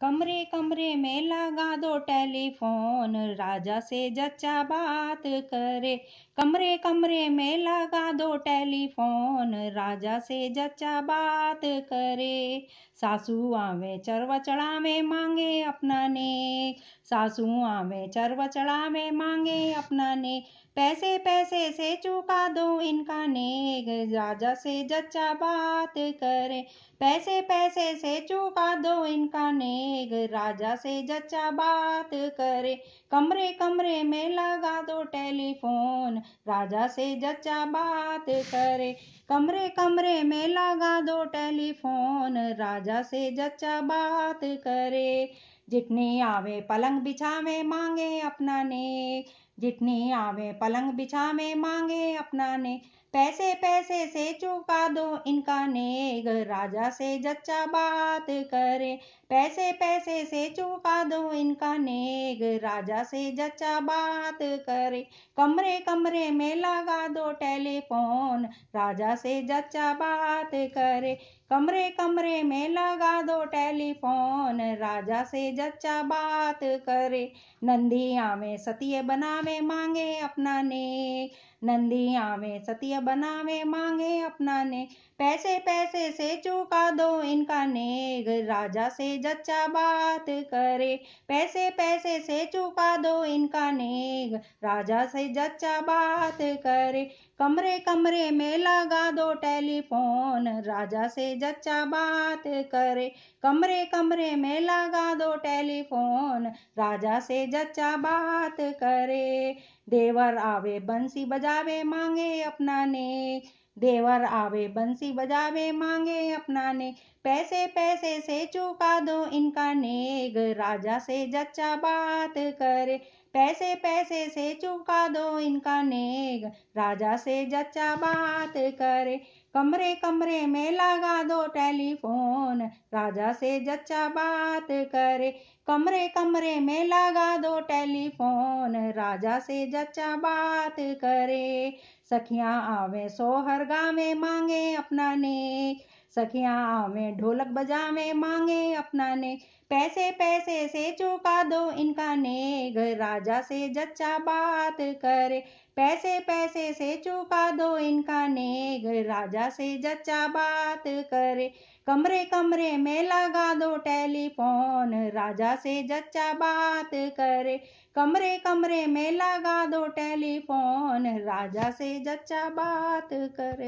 कमरे कमरे में लगा दो टेलीफोन राजा से जच्चा बात करे कमरे कमरे में लगा दो टेलीफोन राजा से जच्चा बात करे सासू आवे चरवा चढ़ावे मांगे अपना ने सासुआ में चरव चढ़ा में मांगे अपना ने पैसे पैसे से चुका दो इनका नेक राजा से जच्चा बात करे पैसे पैसे से चुका दो इनका नेक राजा से जच्चा बात करे कमरे कमरे में लगा दो टेलीफोन राजा से जच्चा बात करे कमरे कमरे में लगा दो टेलीफोन राजा से जच्चा बात करे जितने आवे पलंग बिछावे मांगे अपना ने जितने आवे पलंग बिछावे मांगे अपना ने पैसे पैसे से चुका दो इनका नेग राजा से जच्चा बात करे पैसे पैसे से चुका दो इनका नेग राजा से जच्चा बात करे कमरे कमरे में लगा दो टेलीफोन राजा से जच्चा बात करे कमरे कमरे में लगा दो टेलीफोन राजा से जच्चा बात करे नंदिया में सतीय बनावे मांगे अपना ने नंदिया में सतीय बनावे मांगे अपना ने पैसे पैसे से चुका दो इनका नेग राजा से जच्चा बात करे पैसे पैसे से चुका दो इनका नेग राजा से जच्चा बात करे कमरे कमरे में लगा दो टेलीफोन राजा से जच्चा बात करे कमरे कमरे में लगा दो टेलीफोन राजा से जच्चा बात करे देवर आवे बंसी बजावे मांगे अपना नेक देवर आवे बंसी बजावे मांगे अपना ने पैसे पैसे से चुका दो इनका नेग राजा से जच्चा बात करे पैसे पैसे से चुका दो इनका नेग राजा से जच्चा बात करे कमरे कमरे में लगा दो टेलीफोन राजा से जच्चा बात करे कमरे कमरे में लगा दो टेलीफोन राजा से जच्चा बात करे सखियां आवे सोहर गावे मांगे अपना नेक सखिया में ढोलक बजा में मांगे अपना ने पैसे पैसे से चुका दो इनका ने घर राजा से जच्चा बात करे पैसे पैसे से चुका दो इनका ने घर राजा से जच्चा बात करे कमरे कमरे में लगा दो टेलीफोन राजा से जच्चा बात करे कमरे कमरे में लगा दो टेलीफोन राजा से जच्चा बात करे